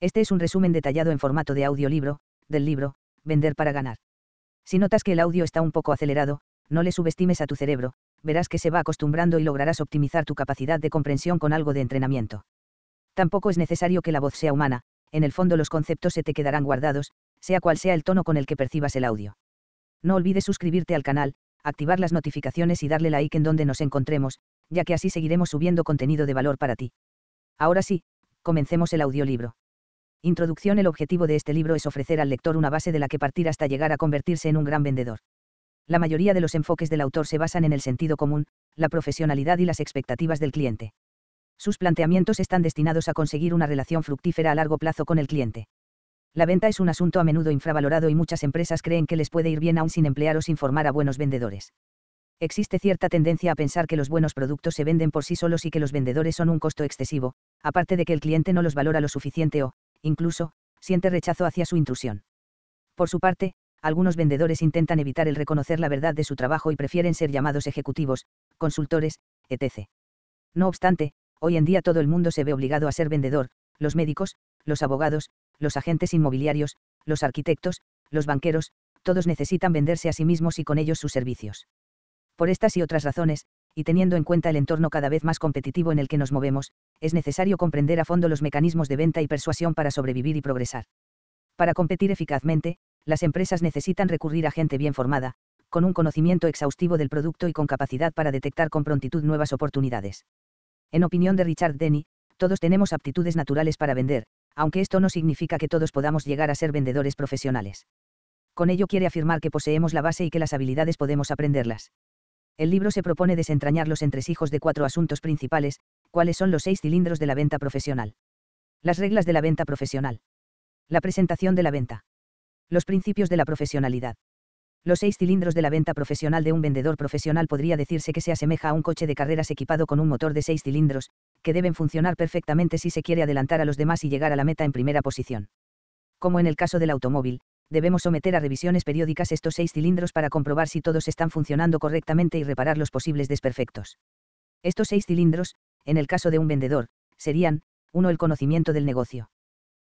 Este es un resumen detallado en formato de audiolibro, del libro, Vender para ganar. Si notas que el audio está un poco acelerado, no le subestimes a tu cerebro, verás que se va acostumbrando y lograrás optimizar tu capacidad de comprensión con algo de entrenamiento. Tampoco es necesario que la voz sea humana, en el fondo los conceptos se te quedarán guardados, sea cual sea el tono con el que percibas el audio. No olvides suscribirte al canal, activar las notificaciones y darle like en donde nos encontremos, ya que así seguiremos subiendo contenido de valor para ti. Ahora sí, comencemos el audiolibro. Introducción El objetivo de este libro es ofrecer al lector una base de la que partir hasta llegar a convertirse en un gran vendedor. La mayoría de los enfoques del autor se basan en el sentido común, la profesionalidad y las expectativas del cliente. Sus planteamientos están destinados a conseguir una relación fructífera a largo plazo con el cliente. La venta es un asunto a menudo infravalorado y muchas empresas creen que les puede ir bien aún sin emplear o sin formar a buenos vendedores. Existe cierta tendencia a pensar que los buenos productos se venden por sí solos y que los vendedores son un costo excesivo, aparte de que el cliente no los valora lo suficiente o, incluso, siente rechazo hacia su intrusión. Por su parte, algunos vendedores intentan evitar el reconocer la verdad de su trabajo y prefieren ser llamados ejecutivos, consultores, etc. No obstante, hoy en día todo el mundo se ve obligado a ser vendedor, los médicos, los abogados, los agentes inmobiliarios, los arquitectos, los banqueros, todos necesitan venderse a sí mismos y con ellos sus servicios. Por estas y otras razones, y teniendo en cuenta el entorno cada vez más competitivo en el que nos movemos, es necesario comprender a fondo los mecanismos de venta y persuasión para sobrevivir y progresar. Para competir eficazmente, las empresas necesitan recurrir a gente bien formada, con un conocimiento exhaustivo del producto y con capacidad para detectar con prontitud nuevas oportunidades. En opinión de Richard Denny, todos tenemos aptitudes naturales para vender, aunque esto no significa que todos podamos llegar a ser vendedores profesionales. Con ello quiere afirmar que poseemos la base y que las habilidades podemos aprenderlas el libro se propone desentrañar los entresijos de cuatro asuntos principales, cuáles son los seis cilindros de la venta profesional. Las reglas de la venta profesional. La presentación de la venta. Los principios de la profesionalidad. Los seis cilindros de la venta profesional de un vendedor profesional podría decirse que se asemeja a un coche de carreras equipado con un motor de seis cilindros, que deben funcionar perfectamente si se quiere adelantar a los demás y llegar a la meta en primera posición. Como en el caso del automóvil, debemos someter a revisiones periódicas estos seis cilindros para comprobar si todos están funcionando correctamente y reparar los posibles desperfectos. Estos seis cilindros, en el caso de un vendedor, serían, 1. El conocimiento del negocio.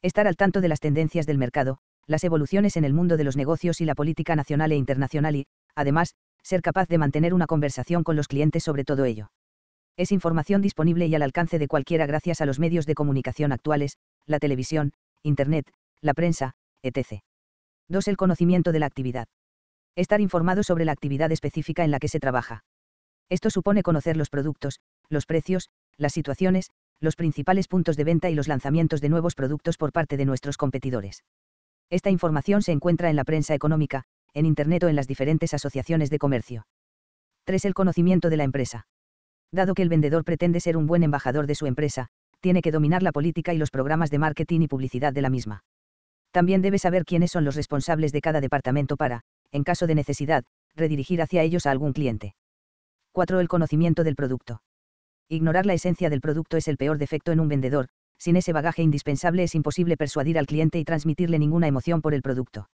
Estar al tanto de las tendencias del mercado, las evoluciones en el mundo de los negocios y la política nacional e internacional y, además, ser capaz de mantener una conversación con los clientes sobre todo ello. Es información disponible y al alcance de cualquiera gracias a los medios de comunicación actuales, la televisión, Internet, la prensa, etc. 2. El conocimiento de la actividad. Estar informado sobre la actividad específica en la que se trabaja. Esto supone conocer los productos, los precios, las situaciones, los principales puntos de venta y los lanzamientos de nuevos productos por parte de nuestros competidores. Esta información se encuentra en la prensa económica, en Internet o en las diferentes asociaciones de comercio. 3. El conocimiento de la empresa. Dado que el vendedor pretende ser un buen embajador de su empresa, tiene que dominar la política y los programas de marketing y publicidad de la misma. También debe saber quiénes son los responsables de cada departamento para, en caso de necesidad, redirigir hacia ellos a algún cliente. 4. El conocimiento del producto. Ignorar la esencia del producto es el peor defecto en un vendedor, sin ese bagaje indispensable es imposible persuadir al cliente y transmitirle ninguna emoción por el producto.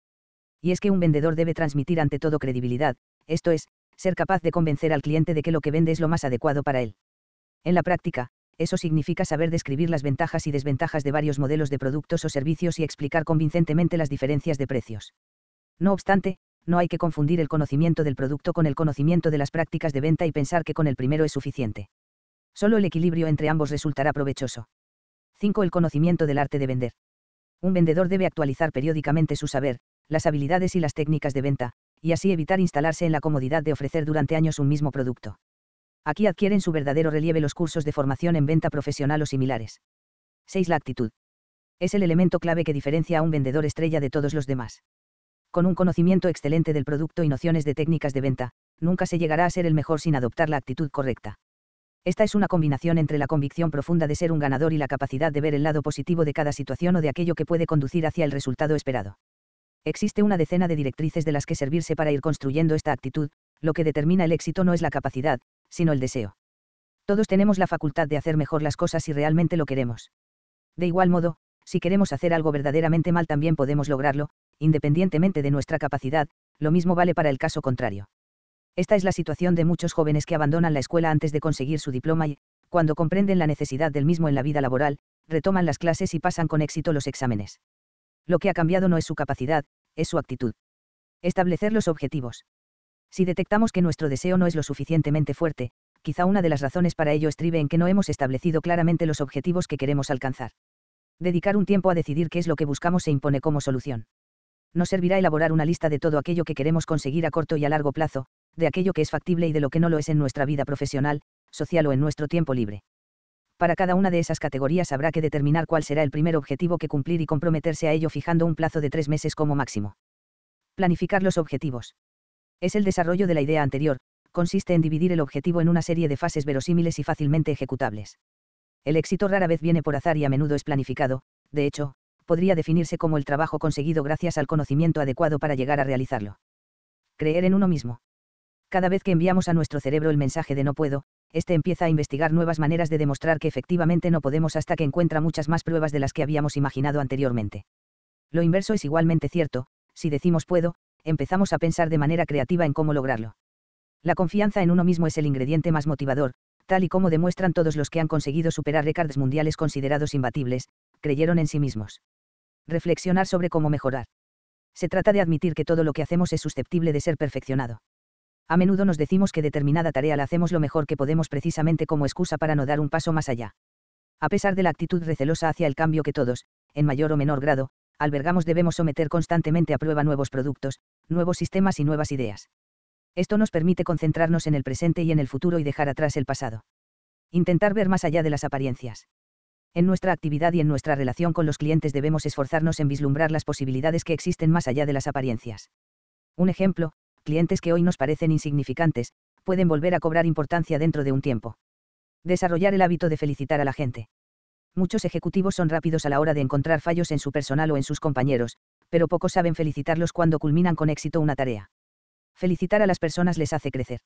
Y es que un vendedor debe transmitir ante todo credibilidad, esto es, ser capaz de convencer al cliente de que lo que vende es lo más adecuado para él. En la práctica, eso significa saber describir las ventajas y desventajas de varios modelos de productos o servicios y explicar convincentemente las diferencias de precios. No obstante, no hay que confundir el conocimiento del producto con el conocimiento de las prácticas de venta y pensar que con el primero es suficiente. Solo el equilibrio entre ambos resultará provechoso. 5. El conocimiento del arte de vender. Un vendedor debe actualizar periódicamente su saber, las habilidades y las técnicas de venta, y así evitar instalarse en la comodidad de ofrecer durante años un mismo producto. Aquí adquieren su verdadero relieve los cursos de formación en venta profesional o similares. 6. La actitud. Es el elemento clave que diferencia a un vendedor estrella de todos los demás. Con un conocimiento excelente del producto y nociones de técnicas de venta, nunca se llegará a ser el mejor sin adoptar la actitud correcta. Esta es una combinación entre la convicción profunda de ser un ganador y la capacidad de ver el lado positivo de cada situación o de aquello que puede conducir hacia el resultado esperado. Existe una decena de directrices de las que servirse para ir construyendo esta actitud, lo que determina el éxito no es la capacidad, sino el deseo. Todos tenemos la facultad de hacer mejor las cosas si realmente lo queremos. De igual modo, si queremos hacer algo verdaderamente mal también podemos lograrlo, independientemente de nuestra capacidad, lo mismo vale para el caso contrario. Esta es la situación de muchos jóvenes que abandonan la escuela antes de conseguir su diploma y, cuando comprenden la necesidad del mismo en la vida laboral, retoman las clases y pasan con éxito los exámenes. Lo que ha cambiado no es su capacidad, es su actitud. Establecer los objetivos. Si detectamos que nuestro deseo no es lo suficientemente fuerte, quizá una de las razones para ello estribe en que no hemos establecido claramente los objetivos que queremos alcanzar. Dedicar un tiempo a decidir qué es lo que buscamos se impone como solución. Nos servirá elaborar una lista de todo aquello que queremos conseguir a corto y a largo plazo, de aquello que es factible y de lo que no lo es en nuestra vida profesional, social o en nuestro tiempo libre. Para cada una de esas categorías habrá que determinar cuál será el primer objetivo que cumplir y comprometerse a ello fijando un plazo de tres meses como máximo. Planificar los objetivos es el desarrollo de la idea anterior, consiste en dividir el objetivo en una serie de fases verosímiles y fácilmente ejecutables. El éxito rara vez viene por azar y a menudo es planificado, de hecho, podría definirse como el trabajo conseguido gracias al conocimiento adecuado para llegar a realizarlo. Creer en uno mismo. Cada vez que enviamos a nuestro cerebro el mensaje de no puedo, este empieza a investigar nuevas maneras de demostrar que efectivamente no podemos hasta que encuentra muchas más pruebas de las que habíamos imaginado anteriormente. Lo inverso es igualmente cierto, si decimos puedo, empezamos a pensar de manera creativa en cómo lograrlo. La confianza en uno mismo es el ingrediente más motivador, tal y como demuestran todos los que han conseguido superar récords mundiales considerados imbatibles, creyeron en sí mismos. Reflexionar sobre cómo mejorar. Se trata de admitir que todo lo que hacemos es susceptible de ser perfeccionado. A menudo nos decimos que determinada tarea la hacemos lo mejor que podemos precisamente como excusa para no dar un paso más allá. A pesar de la actitud recelosa hacia el cambio que todos, en mayor o menor grado, albergamos debemos someter constantemente a prueba nuevos productos, nuevos sistemas y nuevas ideas. Esto nos permite concentrarnos en el presente y en el futuro y dejar atrás el pasado. Intentar ver más allá de las apariencias. En nuestra actividad y en nuestra relación con los clientes debemos esforzarnos en vislumbrar las posibilidades que existen más allá de las apariencias. Un ejemplo, clientes que hoy nos parecen insignificantes, pueden volver a cobrar importancia dentro de un tiempo. Desarrollar el hábito de felicitar a la gente. Muchos ejecutivos son rápidos a la hora de encontrar fallos en su personal o en sus compañeros, pero pocos saben felicitarlos cuando culminan con éxito una tarea. Felicitar a las personas les hace crecer.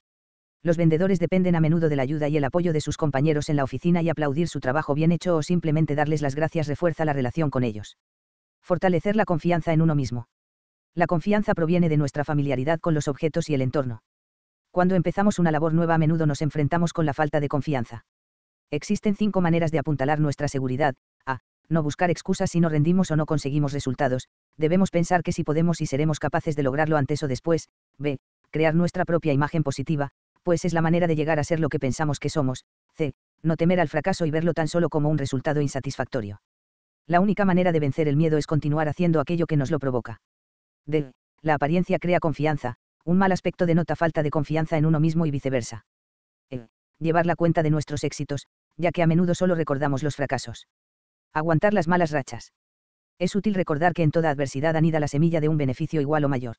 Los vendedores dependen a menudo de la ayuda y el apoyo de sus compañeros en la oficina y aplaudir su trabajo bien hecho o simplemente darles las gracias refuerza la relación con ellos. Fortalecer la confianza en uno mismo. La confianza proviene de nuestra familiaridad con los objetos y el entorno. Cuando empezamos una labor nueva a menudo nos enfrentamos con la falta de confianza. Existen cinco maneras de apuntalar nuestra seguridad. A. No buscar excusas si no rendimos o no conseguimos resultados. Debemos pensar que si podemos y seremos capaces de lograrlo antes o después. B. Crear nuestra propia imagen positiva, pues es la manera de llegar a ser lo que pensamos que somos. C. No temer al fracaso y verlo tan solo como un resultado insatisfactorio. La única manera de vencer el miedo es continuar haciendo aquello que nos lo provoca. D. La apariencia crea confianza, un mal aspecto denota falta de confianza en uno mismo y viceversa llevar la cuenta de nuestros éxitos, ya que a menudo solo recordamos los fracasos. Aguantar las malas rachas. Es útil recordar que en toda adversidad anida la semilla de un beneficio igual o mayor.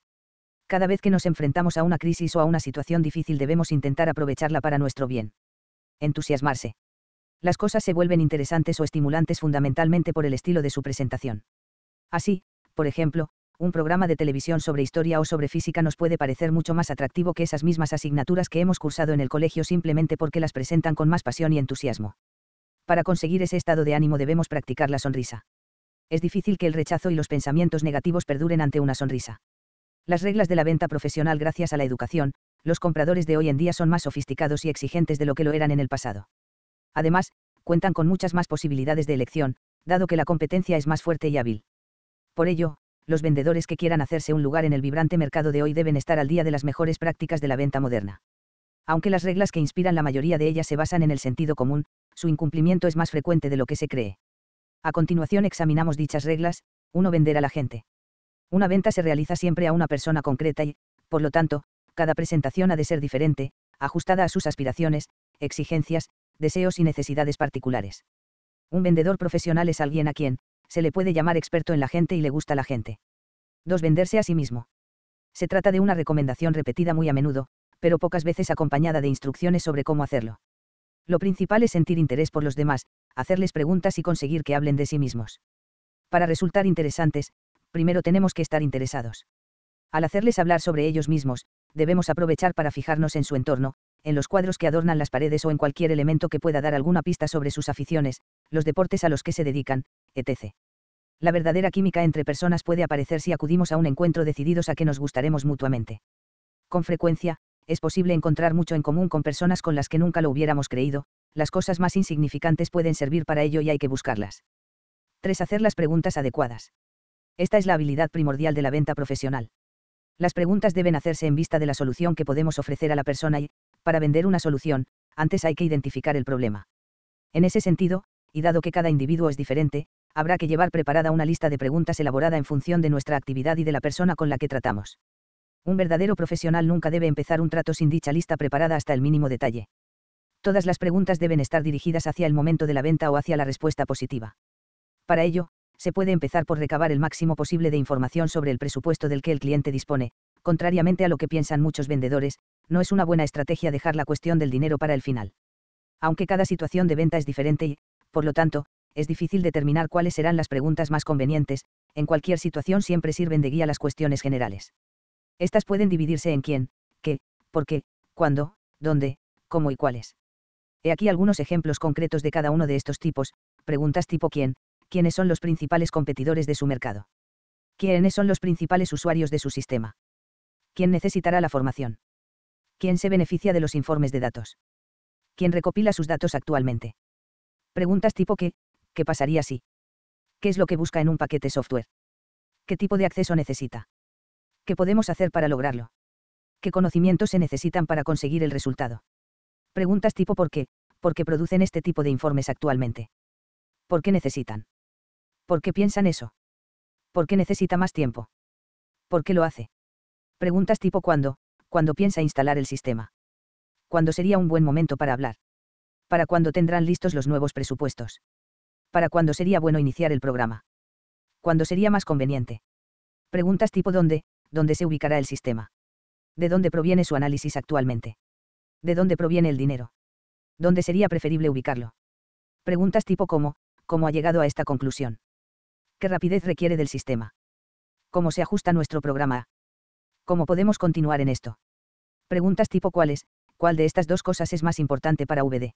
Cada vez que nos enfrentamos a una crisis o a una situación difícil debemos intentar aprovecharla para nuestro bien. Entusiasmarse. Las cosas se vuelven interesantes o estimulantes fundamentalmente por el estilo de su presentación. Así, por ejemplo, un programa de televisión sobre historia o sobre física nos puede parecer mucho más atractivo que esas mismas asignaturas que hemos cursado en el colegio simplemente porque las presentan con más pasión y entusiasmo. Para conseguir ese estado de ánimo debemos practicar la sonrisa. Es difícil que el rechazo y los pensamientos negativos perduren ante una sonrisa. Las reglas de la venta profesional gracias a la educación, los compradores de hoy en día son más sofisticados y exigentes de lo que lo eran en el pasado. Además, cuentan con muchas más posibilidades de elección, dado que la competencia es más fuerte y hábil. Por ello, los vendedores que quieran hacerse un lugar en el vibrante mercado de hoy deben estar al día de las mejores prácticas de la venta moderna. Aunque las reglas que inspiran la mayoría de ellas se basan en el sentido común, su incumplimiento es más frecuente de lo que se cree. A continuación examinamos dichas reglas, uno, Vender a la gente. Una venta se realiza siempre a una persona concreta y, por lo tanto, cada presentación ha de ser diferente, ajustada a sus aspiraciones, exigencias, deseos y necesidades particulares. Un vendedor profesional es alguien a quien, se le puede llamar experto en la gente y le gusta la gente. 2. Venderse a sí mismo. Se trata de una recomendación repetida muy a menudo, pero pocas veces acompañada de instrucciones sobre cómo hacerlo. Lo principal es sentir interés por los demás, hacerles preguntas y conseguir que hablen de sí mismos. Para resultar interesantes, primero tenemos que estar interesados. Al hacerles hablar sobre ellos mismos, debemos aprovechar para fijarnos en su entorno, en los cuadros que adornan las paredes o en cualquier elemento que pueda dar alguna pista sobre sus aficiones, los deportes a los que se dedican, etc. La verdadera química entre personas puede aparecer si acudimos a un encuentro decididos a que nos gustaremos mutuamente. Con frecuencia, es posible encontrar mucho en común con personas con las que nunca lo hubiéramos creído, las cosas más insignificantes pueden servir para ello y hay que buscarlas. 3. Hacer las preguntas adecuadas. Esta es la habilidad primordial de la venta profesional. Las preguntas deben hacerse en vista de la solución que podemos ofrecer a la persona y, para vender una solución, antes hay que identificar el problema. En ese sentido, y dado que cada individuo es diferente, habrá que llevar preparada una lista de preguntas elaborada en función de nuestra actividad y de la persona con la que tratamos. Un verdadero profesional nunca debe empezar un trato sin dicha lista preparada hasta el mínimo detalle. Todas las preguntas deben estar dirigidas hacia el momento de la venta o hacia la respuesta positiva. Para ello, se puede empezar por recabar el máximo posible de información sobre el presupuesto del que el cliente dispone, contrariamente a lo que piensan muchos vendedores, no es una buena estrategia dejar la cuestión del dinero para el final. Aunque cada situación de venta es diferente y, por lo tanto, es difícil determinar cuáles serán las preguntas más convenientes, en cualquier situación siempre sirven de guía las cuestiones generales. Estas pueden dividirse en quién, qué, por qué, cuándo, dónde, cómo y cuáles. He aquí algunos ejemplos concretos de cada uno de estos tipos, preguntas tipo quién, quiénes son los principales competidores de su mercado. ¿Quiénes son los principales usuarios de su sistema? ¿Quién necesitará la formación? ¿Quién se beneficia de los informes de datos? ¿Quién recopila sus datos actualmente? Preguntas tipo qué, ¿qué pasaría si? ¿Qué es lo que busca en un paquete software? ¿Qué tipo de acceso necesita? ¿Qué podemos hacer para lograrlo? ¿Qué conocimientos se necesitan para conseguir el resultado? Preguntas tipo ¿por qué? ¿Por qué producen este tipo de informes actualmente? ¿Por qué necesitan? ¿Por qué piensan eso? ¿Por qué necesita más tiempo? ¿Por qué lo hace? Preguntas tipo ¿cuándo? ¿Cuándo piensa instalar el sistema? ¿Cuándo sería un buen momento para hablar? ¿Para cuándo tendrán listos los nuevos presupuestos? para cuándo sería bueno iniciar el programa. ¿Cuándo sería más conveniente? Preguntas tipo dónde, dónde se ubicará el sistema. ¿De dónde proviene su análisis actualmente? ¿De dónde proviene el dinero? ¿Dónde sería preferible ubicarlo? Preguntas tipo cómo, cómo ha llegado a esta conclusión. ¿Qué rapidez requiere del sistema? ¿Cómo se ajusta nuestro programa? ¿Cómo podemos continuar en esto? Preguntas tipo cuáles, cuál de estas dos cosas es más importante para VD.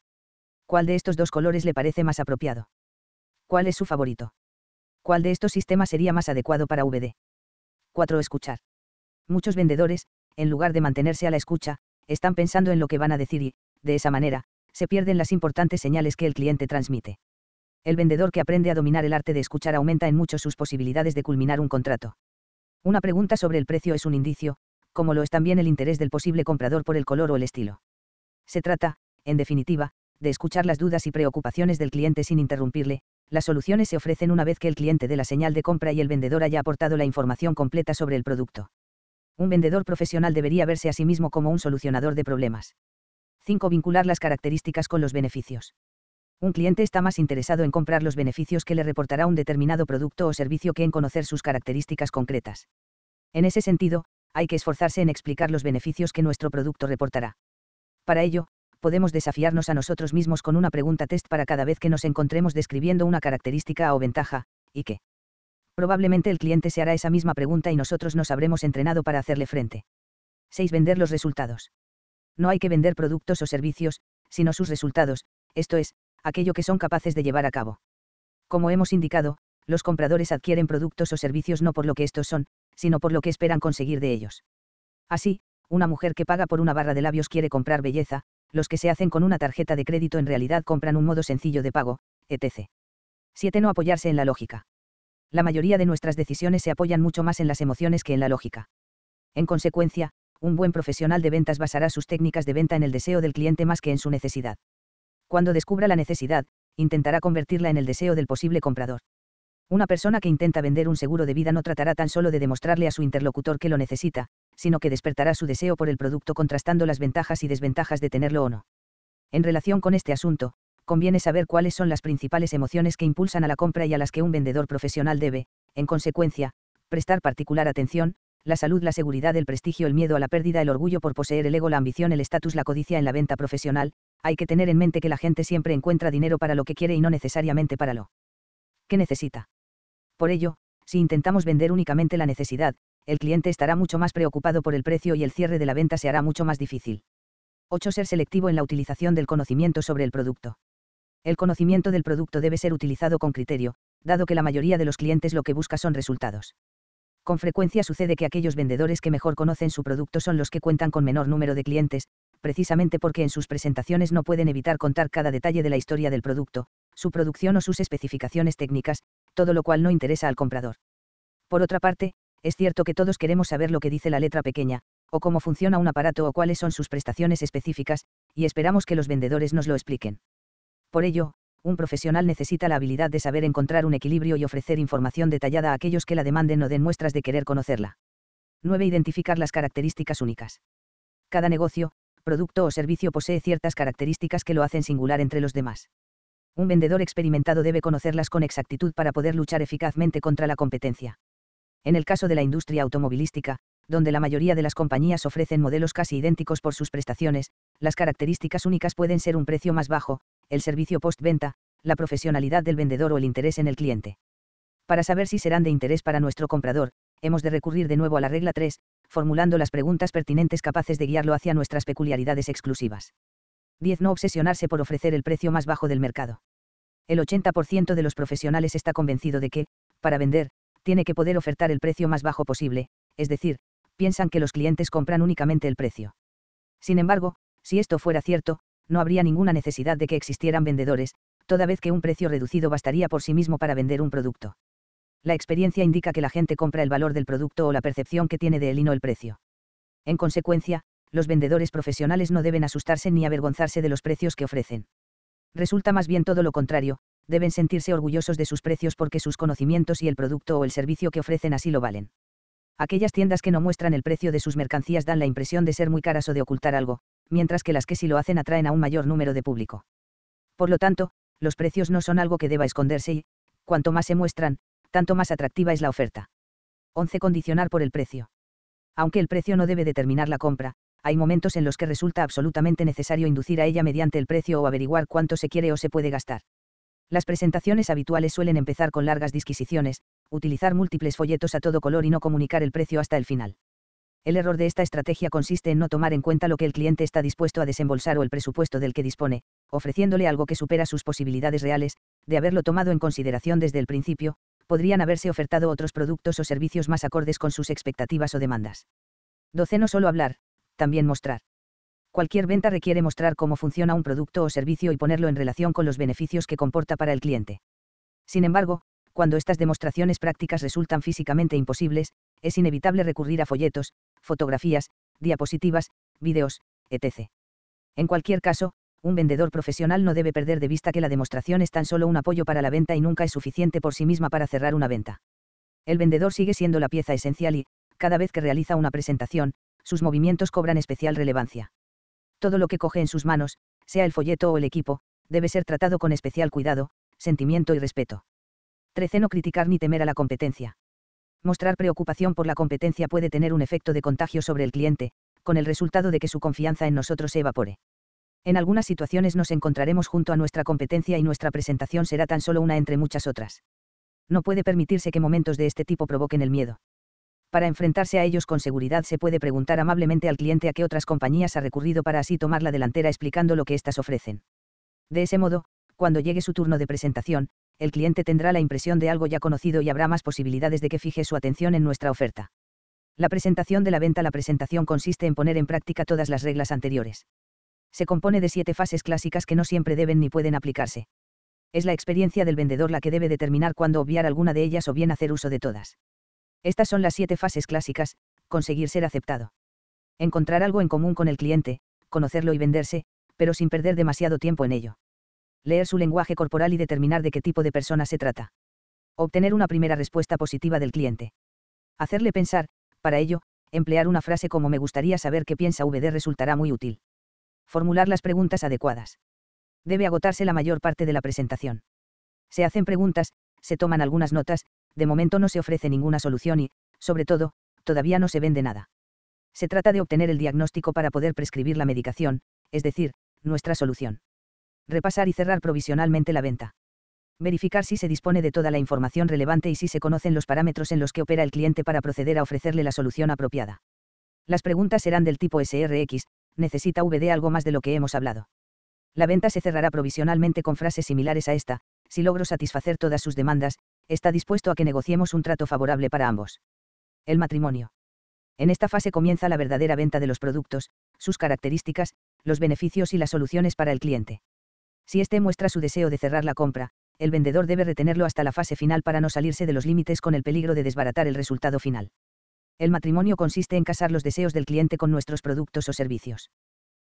¿Cuál de estos dos colores le parece más apropiado? ¿Cuál es su favorito? ¿Cuál de estos sistemas sería más adecuado para VD? 4. Escuchar. Muchos vendedores, en lugar de mantenerse a la escucha, están pensando en lo que van a decir y, de esa manera, se pierden las importantes señales que el cliente transmite. El vendedor que aprende a dominar el arte de escuchar aumenta en mucho sus posibilidades de culminar un contrato. Una pregunta sobre el precio es un indicio, como lo es también el interés del posible comprador por el color o el estilo. Se trata, en definitiva, de escuchar las dudas y preocupaciones del cliente sin interrumpirle, las soluciones se ofrecen una vez que el cliente dé la señal de compra y el vendedor haya aportado la información completa sobre el producto. Un vendedor profesional debería verse a sí mismo como un solucionador de problemas. 5. Vincular las características con los beneficios. Un cliente está más interesado en comprar los beneficios que le reportará un determinado producto o servicio que en conocer sus características concretas. En ese sentido, hay que esforzarse en explicar los beneficios que nuestro producto reportará. Para ello, podemos desafiarnos a nosotros mismos con una pregunta test para cada vez que nos encontremos describiendo una característica o ventaja, y que probablemente el cliente se hará esa misma pregunta y nosotros nos habremos entrenado para hacerle frente. 6. Vender los resultados. No hay que vender productos o servicios, sino sus resultados, esto es, aquello que son capaces de llevar a cabo. Como hemos indicado, los compradores adquieren productos o servicios no por lo que estos son, sino por lo que esperan conseguir de ellos. Así, una mujer que paga por una barra de labios quiere comprar belleza, los que se hacen con una tarjeta de crédito en realidad compran un modo sencillo de pago, etc. 7. No apoyarse en la lógica. La mayoría de nuestras decisiones se apoyan mucho más en las emociones que en la lógica. En consecuencia, un buen profesional de ventas basará sus técnicas de venta en el deseo del cliente más que en su necesidad. Cuando descubra la necesidad, intentará convertirla en el deseo del posible comprador. Una persona que intenta vender un seguro de vida no tratará tan solo de demostrarle a su interlocutor que lo necesita, sino que despertará su deseo por el producto contrastando las ventajas y desventajas de tenerlo o no. En relación con este asunto, conviene saber cuáles son las principales emociones que impulsan a la compra y a las que un vendedor profesional debe, en consecuencia, prestar particular atención, la salud, la seguridad, el prestigio, el miedo a la pérdida, el orgullo por poseer, el ego, la ambición, el estatus, la codicia en la venta profesional, hay que tener en mente que la gente siempre encuentra dinero para lo que quiere y no necesariamente para lo que necesita. Por ello, si intentamos vender únicamente la necesidad, el cliente estará mucho más preocupado por el precio y el cierre de la venta se hará mucho más difícil. 8. Ser selectivo en la utilización del conocimiento sobre el producto. El conocimiento del producto debe ser utilizado con criterio, dado que la mayoría de los clientes lo que busca son resultados. Con frecuencia sucede que aquellos vendedores que mejor conocen su producto son los que cuentan con menor número de clientes, precisamente porque en sus presentaciones no pueden evitar contar cada detalle de la historia del producto, su producción o sus especificaciones técnicas, todo lo cual no interesa al comprador. Por otra parte, es cierto que todos queremos saber lo que dice la letra pequeña, o cómo funciona un aparato o cuáles son sus prestaciones específicas, y esperamos que los vendedores nos lo expliquen. Por ello, un profesional necesita la habilidad de saber encontrar un equilibrio y ofrecer información detallada a aquellos que la demanden o den muestras de querer conocerla. 9. Identificar las características únicas. Cada negocio, producto o servicio posee ciertas características que lo hacen singular entre los demás. Un vendedor experimentado debe conocerlas con exactitud para poder luchar eficazmente contra la competencia en el caso de la industria automovilística, donde la mayoría de las compañías ofrecen modelos casi idénticos por sus prestaciones, las características únicas pueden ser un precio más bajo, el servicio postventa, la profesionalidad del vendedor o el interés en el cliente. Para saber si serán de interés para nuestro comprador, hemos de recurrir de nuevo a la regla 3, formulando las preguntas pertinentes capaces de guiarlo hacia nuestras peculiaridades exclusivas. 10. No obsesionarse por ofrecer el precio más bajo del mercado. El 80% de los profesionales está convencido de que, para vender, tiene que poder ofertar el precio más bajo posible, es decir, piensan que los clientes compran únicamente el precio. Sin embargo, si esto fuera cierto, no habría ninguna necesidad de que existieran vendedores, toda vez que un precio reducido bastaría por sí mismo para vender un producto. La experiencia indica que la gente compra el valor del producto o la percepción que tiene de él y no el precio. En consecuencia, los vendedores profesionales no deben asustarse ni avergonzarse de los precios que ofrecen. Resulta más bien todo lo contrario, deben sentirse orgullosos de sus precios porque sus conocimientos y el producto o el servicio que ofrecen así lo valen. Aquellas tiendas que no muestran el precio de sus mercancías dan la impresión de ser muy caras o de ocultar algo, mientras que las que sí lo hacen atraen a un mayor número de público. Por lo tanto, los precios no son algo que deba esconderse y, cuanto más se muestran, tanto más atractiva es la oferta. 11. Condicionar por el precio. Aunque el precio no debe determinar la compra, hay momentos en los que resulta absolutamente necesario inducir a ella mediante el precio o averiguar cuánto se quiere o se puede gastar. Las presentaciones habituales suelen empezar con largas disquisiciones, utilizar múltiples folletos a todo color y no comunicar el precio hasta el final. El error de esta estrategia consiste en no tomar en cuenta lo que el cliente está dispuesto a desembolsar o el presupuesto del que dispone, ofreciéndole algo que supera sus posibilidades reales, de haberlo tomado en consideración desde el principio, podrían haberse ofertado otros productos o servicios más acordes con sus expectativas o demandas. 12. No solo hablar, también mostrar. Cualquier venta requiere mostrar cómo funciona un producto o servicio y ponerlo en relación con los beneficios que comporta para el cliente. Sin embargo, cuando estas demostraciones prácticas resultan físicamente imposibles, es inevitable recurrir a folletos, fotografías, diapositivas, videos, etc. En cualquier caso, un vendedor profesional no debe perder de vista que la demostración es tan solo un apoyo para la venta y nunca es suficiente por sí misma para cerrar una venta. El vendedor sigue siendo la pieza esencial y, cada vez que realiza una presentación, sus movimientos cobran especial relevancia. Todo lo que coge en sus manos, sea el folleto o el equipo, debe ser tratado con especial cuidado, sentimiento y respeto. 13. No criticar ni temer a la competencia. Mostrar preocupación por la competencia puede tener un efecto de contagio sobre el cliente, con el resultado de que su confianza en nosotros se evapore. En algunas situaciones nos encontraremos junto a nuestra competencia y nuestra presentación será tan solo una entre muchas otras. No puede permitirse que momentos de este tipo provoquen el miedo para enfrentarse a ellos con seguridad se puede preguntar amablemente al cliente a qué otras compañías ha recurrido para así tomar la delantera explicando lo que éstas ofrecen. De ese modo, cuando llegue su turno de presentación, el cliente tendrá la impresión de algo ya conocido y habrá más posibilidades de que fije su atención en nuestra oferta. La presentación de la venta La presentación consiste en poner en práctica todas las reglas anteriores. Se compone de siete fases clásicas que no siempre deben ni pueden aplicarse. Es la experiencia del vendedor la que debe determinar cuándo obviar alguna de ellas o bien hacer uso de todas. Estas son las siete fases clásicas, conseguir ser aceptado. Encontrar algo en común con el cliente, conocerlo y venderse, pero sin perder demasiado tiempo en ello. Leer su lenguaje corporal y determinar de qué tipo de persona se trata. Obtener una primera respuesta positiva del cliente. Hacerle pensar, para ello, emplear una frase como me gustaría saber qué piensa VD resultará muy útil. Formular las preguntas adecuadas. Debe agotarse la mayor parte de la presentación. Se hacen preguntas, se toman algunas notas, de momento no se ofrece ninguna solución y, sobre todo, todavía no se vende nada. Se trata de obtener el diagnóstico para poder prescribir la medicación, es decir, nuestra solución. Repasar y cerrar provisionalmente la venta. Verificar si se dispone de toda la información relevante y si se conocen los parámetros en los que opera el cliente para proceder a ofrecerle la solución apropiada. Las preguntas serán del tipo SRX, necesita VD algo más de lo que hemos hablado. La venta se cerrará provisionalmente con frases similares a esta, si logro satisfacer todas sus demandas, está dispuesto a que negociemos un trato favorable para ambos. El matrimonio. En esta fase comienza la verdadera venta de los productos, sus características, los beneficios y las soluciones para el cliente. Si éste muestra su deseo de cerrar la compra, el vendedor debe retenerlo hasta la fase final para no salirse de los límites con el peligro de desbaratar el resultado final. El matrimonio consiste en casar los deseos del cliente con nuestros productos o servicios.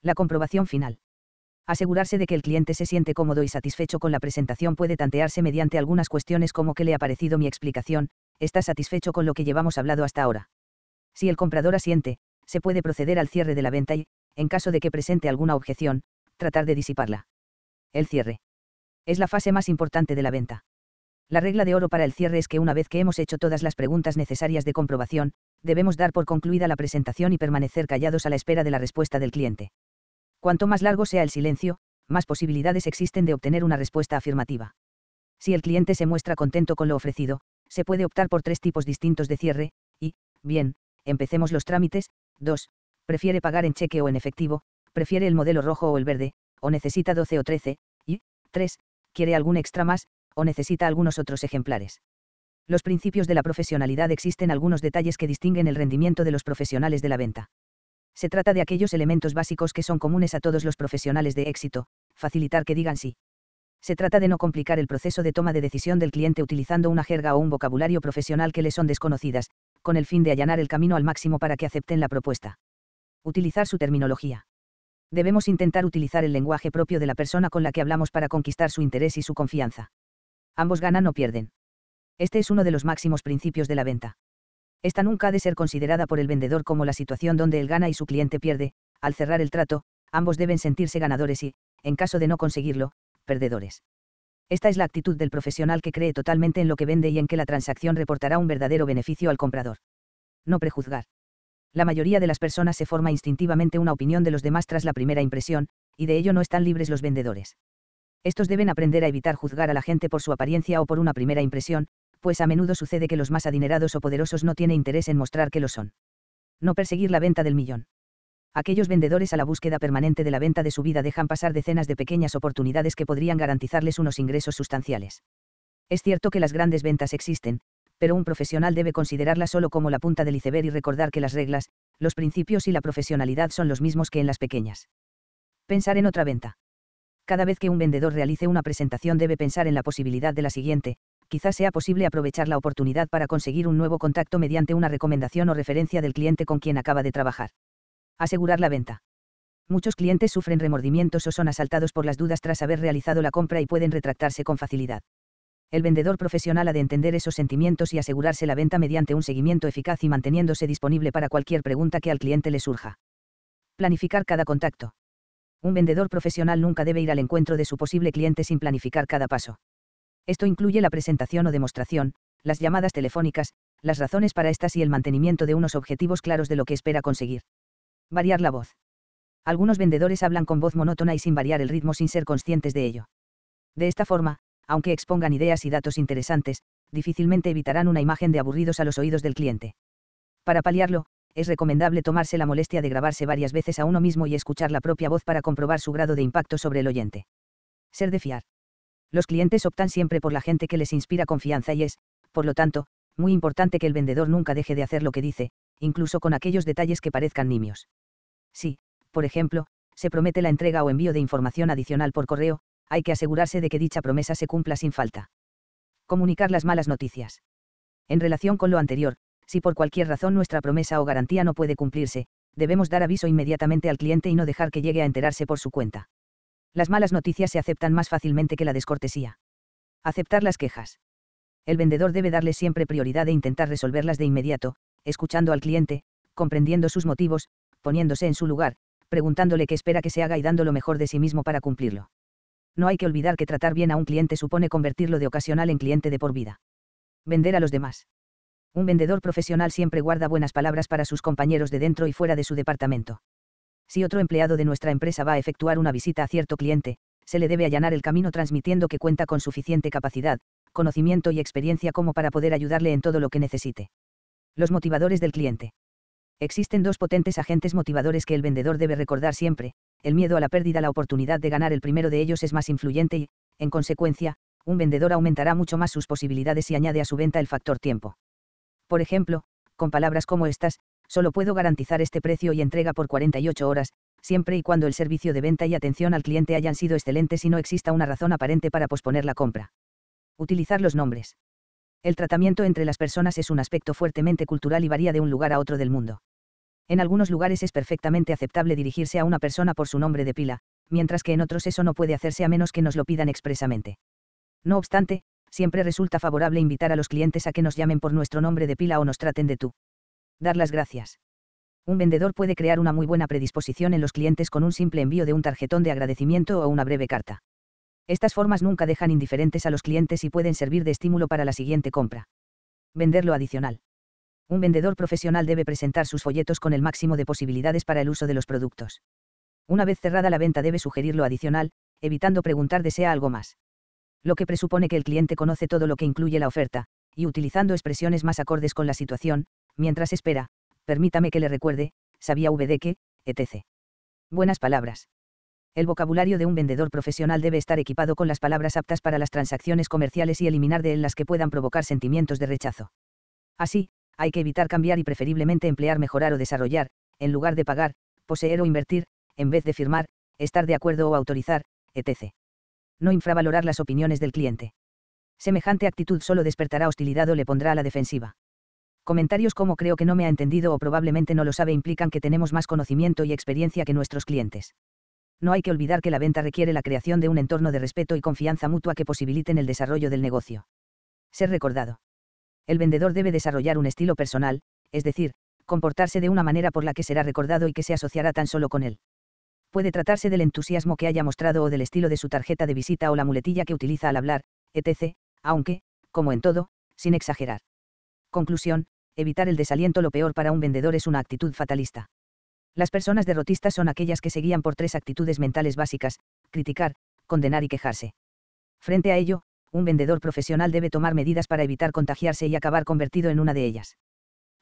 La comprobación final asegurarse de que el cliente se siente cómodo y satisfecho con la presentación puede tantearse mediante algunas cuestiones como qué le ha parecido mi explicación, está satisfecho con lo que llevamos hablado hasta ahora. Si el comprador asiente, se puede proceder al cierre de la venta y, en caso de que presente alguna objeción, tratar de disiparla. El cierre. Es la fase más importante de la venta. La regla de oro para el cierre es que una vez que hemos hecho todas las preguntas necesarias de comprobación, debemos dar por concluida la presentación y permanecer callados a la espera de la respuesta del cliente. Cuanto más largo sea el silencio, más posibilidades existen de obtener una respuesta afirmativa. Si el cliente se muestra contento con lo ofrecido, se puede optar por tres tipos distintos de cierre, y, bien, empecemos los trámites, 2. Prefiere pagar en cheque o en efectivo, prefiere el modelo rojo o el verde, o necesita 12 o 13, y, 3. Quiere algún extra más, o necesita algunos otros ejemplares. Los principios de la profesionalidad existen algunos detalles que distinguen el rendimiento de los profesionales de la venta. Se trata de aquellos elementos básicos que son comunes a todos los profesionales de éxito, facilitar que digan sí. Se trata de no complicar el proceso de toma de decisión del cliente utilizando una jerga o un vocabulario profesional que le son desconocidas, con el fin de allanar el camino al máximo para que acepten la propuesta. Utilizar su terminología. Debemos intentar utilizar el lenguaje propio de la persona con la que hablamos para conquistar su interés y su confianza. Ambos ganan o pierden. Este es uno de los máximos principios de la venta. Esta nunca ha de ser considerada por el vendedor como la situación donde él gana y su cliente pierde, al cerrar el trato, ambos deben sentirse ganadores y, en caso de no conseguirlo, perdedores. Esta es la actitud del profesional que cree totalmente en lo que vende y en que la transacción reportará un verdadero beneficio al comprador. No prejuzgar. La mayoría de las personas se forma instintivamente una opinión de los demás tras la primera impresión, y de ello no están libres los vendedores. Estos deben aprender a evitar juzgar a la gente por su apariencia o por una primera impresión, pues a menudo sucede que los más adinerados o poderosos no tienen interés en mostrar que lo son. No perseguir la venta del millón. Aquellos vendedores a la búsqueda permanente de la venta de su vida dejan pasar decenas de pequeñas oportunidades que podrían garantizarles unos ingresos sustanciales. Es cierto que las grandes ventas existen, pero un profesional debe considerarlas solo como la punta del iceberg y recordar que las reglas, los principios y la profesionalidad son los mismos que en las pequeñas. Pensar en otra venta. Cada vez que un vendedor realice una presentación debe pensar en la posibilidad de la siguiente, quizás sea posible aprovechar la oportunidad para conseguir un nuevo contacto mediante una recomendación o referencia del cliente con quien acaba de trabajar. Asegurar la venta. Muchos clientes sufren remordimientos o son asaltados por las dudas tras haber realizado la compra y pueden retractarse con facilidad. El vendedor profesional ha de entender esos sentimientos y asegurarse la venta mediante un seguimiento eficaz y manteniéndose disponible para cualquier pregunta que al cliente le surja. Planificar cada contacto. Un vendedor profesional nunca debe ir al encuentro de su posible cliente sin planificar cada paso. Esto incluye la presentación o demostración, las llamadas telefónicas, las razones para estas y el mantenimiento de unos objetivos claros de lo que espera conseguir. Variar la voz. Algunos vendedores hablan con voz monótona y sin variar el ritmo sin ser conscientes de ello. De esta forma, aunque expongan ideas y datos interesantes, difícilmente evitarán una imagen de aburridos a los oídos del cliente. Para paliarlo, es recomendable tomarse la molestia de grabarse varias veces a uno mismo y escuchar la propia voz para comprobar su grado de impacto sobre el oyente. Ser de fiar. Los clientes optan siempre por la gente que les inspira confianza y es, por lo tanto, muy importante que el vendedor nunca deje de hacer lo que dice, incluso con aquellos detalles que parezcan nimios. Si, por ejemplo, se promete la entrega o envío de información adicional por correo, hay que asegurarse de que dicha promesa se cumpla sin falta. Comunicar las malas noticias. En relación con lo anterior, si por cualquier razón nuestra promesa o garantía no puede cumplirse, debemos dar aviso inmediatamente al cliente y no dejar que llegue a enterarse por su cuenta. Las malas noticias se aceptan más fácilmente que la descortesía. Aceptar las quejas. El vendedor debe darle siempre prioridad e intentar resolverlas de inmediato, escuchando al cliente, comprendiendo sus motivos, poniéndose en su lugar, preguntándole qué espera que se haga y dando lo mejor de sí mismo para cumplirlo. No hay que olvidar que tratar bien a un cliente supone convertirlo de ocasional en cliente de por vida. Vender a los demás. Un vendedor profesional siempre guarda buenas palabras para sus compañeros de dentro y fuera de su departamento. Si otro empleado de nuestra empresa va a efectuar una visita a cierto cliente, se le debe allanar el camino transmitiendo que cuenta con suficiente capacidad, conocimiento y experiencia como para poder ayudarle en todo lo que necesite. Los motivadores del cliente. Existen dos potentes agentes motivadores que el vendedor debe recordar siempre, el miedo a la pérdida, la oportunidad de ganar el primero de ellos es más influyente y, en consecuencia, un vendedor aumentará mucho más sus posibilidades si añade a su venta el factor tiempo. Por ejemplo, con palabras como estas, Solo puedo garantizar este precio y entrega por 48 horas, siempre y cuando el servicio de venta y atención al cliente hayan sido excelentes y no exista una razón aparente para posponer la compra. Utilizar los nombres. El tratamiento entre las personas es un aspecto fuertemente cultural y varía de un lugar a otro del mundo. En algunos lugares es perfectamente aceptable dirigirse a una persona por su nombre de pila, mientras que en otros eso no puede hacerse a menos que nos lo pidan expresamente. No obstante, siempre resulta favorable invitar a los clientes a que nos llamen por nuestro nombre de pila o nos traten de tú. Dar las gracias. Un vendedor puede crear una muy buena predisposición en los clientes con un simple envío de un tarjetón de agradecimiento o una breve carta. Estas formas nunca dejan indiferentes a los clientes y pueden servir de estímulo para la siguiente compra. Vender lo adicional. Un vendedor profesional debe presentar sus folletos con el máximo de posibilidades para el uso de los productos. Una vez cerrada la venta debe sugerir lo adicional, evitando preguntar desea algo más. Lo que presupone que el cliente conoce todo lo que incluye la oferta, y utilizando expresiones más acordes con la situación, Mientras espera, permítame que le recuerde, sabía vd que, etc. Buenas palabras. El vocabulario de un vendedor profesional debe estar equipado con las palabras aptas para las transacciones comerciales y eliminar de él las que puedan provocar sentimientos de rechazo. Así, hay que evitar cambiar y preferiblemente emplear mejorar o desarrollar, en lugar de pagar, poseer o invertir, en vez de firmar, estar de acuerdo o autorizar, etc. No infravalorar las opiniones del cliente. Semejante actitud solo despertará hostilidad o le pondrá a la defensiva. Comentarios como creo que no me ha entendido o probablemente no lo sabe implican que tenemos más conocimiento y experiencia que nuestros clientes. No hay que olvidar que la venta requiere la creación de un entorno de respeto y confianza mutua que posibiliten el desarrollo del negocio. Ser recordado. El vendedor debe desarrollar un estilo personal, es decir, comportarse de una manera por la que será recordado y que se asociará tan solo con él. Puede tratarse del entusiasmo que haya mostrado o del estilo de su tarjeta de visita o la muletilla que utiliza al hablar, etc., aunque, como en todo, sin exagerar. Conclusión, evitar el desaliento lo peor para un vendedor es una actitud fatalista. Las personas derrotistas son aquellas que se guían por tres actitudes mentales básicas, criticar, condenar y quejarse. Frente a ello, un vendedor profesional debe tomar medidas para evitar contagiarse y acabar convertido en una de ellas.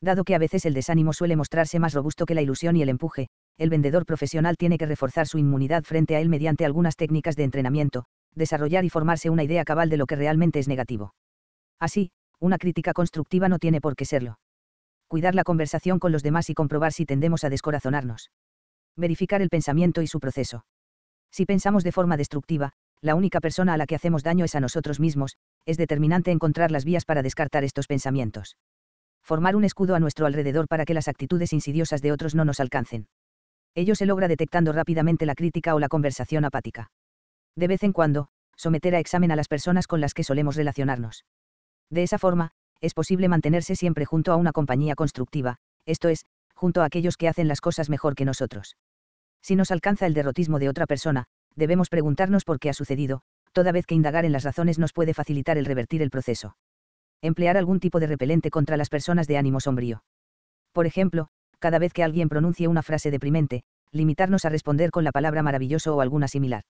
Dado que a veces el desánimo suele mostrarse más robusto que la ilusión y el empuje, el vendedor profesional tiene que reforzar su inmunidad frente a él mediante algunas técnicas de entrenamiento, desarrollar y formarse una idea cabal de lo que realmente es negativo. Así, una crítica constructiva no tiene por qué serlo. Cuidar la conversación con los demás y comprobar si tendemos a descorazonarnos. Verificar el pensamiento y su proceso. Si pensamos de forma destructiva, la única persona a la que hacemos daño es a nosotros mismos, es determinante encontrar las vías para descartar estos pensamientos. Formar un escudo a nuestro alrededor para que las actitudes insidiosas de otros no nos alcancen. Ello se logra detectando rápidamente la crítica o la conversación apática. De vez en cuando, someter a examen a las personas con las que solemos relacionarnos. De esa forma, es posible mantenerse siempre junto a una compañía constructiva, esto es, junto a aquellos que hacen las cosas mejor que nosotros. Si nos alcanza el derrotismo de otra persona, debemos preguntarnos por qué ha sucedido, toda vez que indagar en las razones nos puede facilitar el revertir el proceso. Emplear algún tipo de repelente contra las personas de ánimo sombrío. Por ejemplo, cada vez que alguien pronuncie una frase deprimente, limitarnos a responder con la palabra maravilloso o alguna similar.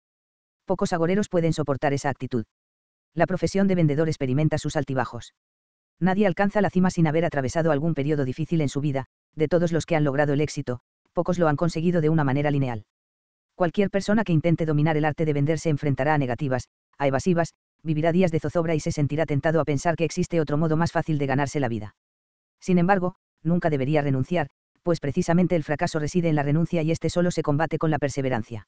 Pocos agoreros pueden soportar esa actitud la profesión de vendedor experimenta sus altibajos. Nadie alcanza la cima sin haber atravesado algún periodo difícil en su vida, de todos los que han logrado el éxito, pocos lo han conseguido de una manera lineal. Cualquier persona que intente dominar el arte de vender se enfrentará a negativas, a evasivas, vivirá días de zozobra y se sentirá tentado a pensar que existe otro modo más fácil de ganarse la vida. Sin embargo, nunca debería renunciar, pues precisamente el fracaso reside en la renuncia y este solo se combate con la perseverancia.